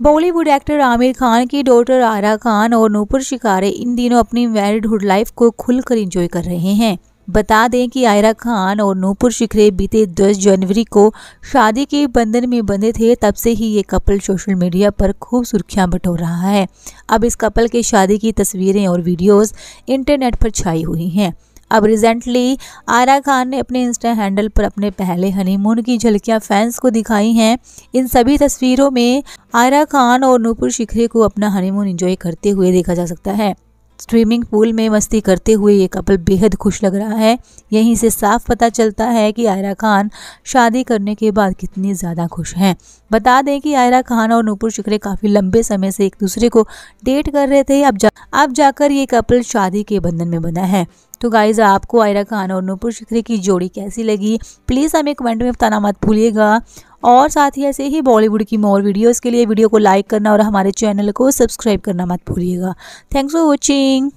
Bollywood actor Aamir Khan की daughter आरा खान और नूपुर शिकारे इन दिनों अपनी मैरिड हुड लाइफ को खुलकर इंजॉय कर रहे हैं बता दें कि आयरा खान और नूपुर शिखरे बीते 10 जनवरी को शादी के बंधन में बंधे थे तब से ही ये कपल सोशल मीडिया पर खूब सुर्खियां बटोर रहा है अब इस कपल के शादी की तस्वीरें और वीडियोस इंटरनेट पर छाई हुई हैं अब रिसेंटली आरा खान ने अपने इंस्टा हैंडल पर अपने पहले हनीमून की झलकियां फैंस को दिखाई हैं इन सभी तस्वीरों में आरा खान और नूपुर शिखरे को अपना हनीमून एंजॉय करते हुए देखा जा सकता है स्विमिंग पूल में मस्ती करते हुए ये कपल बेहद खुश लग रहा है यहीं से साफ पता चलता है कि आयरा खान शादी करने के बाद कितनी ज़्यादा खुश हैं बता दें कि आयरा खान और नूपुर शिकरे काफ़ी लंबे समय से एक दूसरे को डेट कर रहे थे अब जा अब जाकर ये कपल शादी के बंधन में बना है तो गाइज आपको आयरा खान और नूपुर शिकरे की जोड़ी कैसी लगी प्लीज़ हमें कमेंट में बताना मत भूलिएगा और साथ ही ऐसे ही बॉलीवुड की मोर वीडियोज़ के लिए वीडियो को लाइक करना और हमारे चैनल को सब्सक्राइब करना मत भूलिएगा थैंक्स फॉर वॉचिंग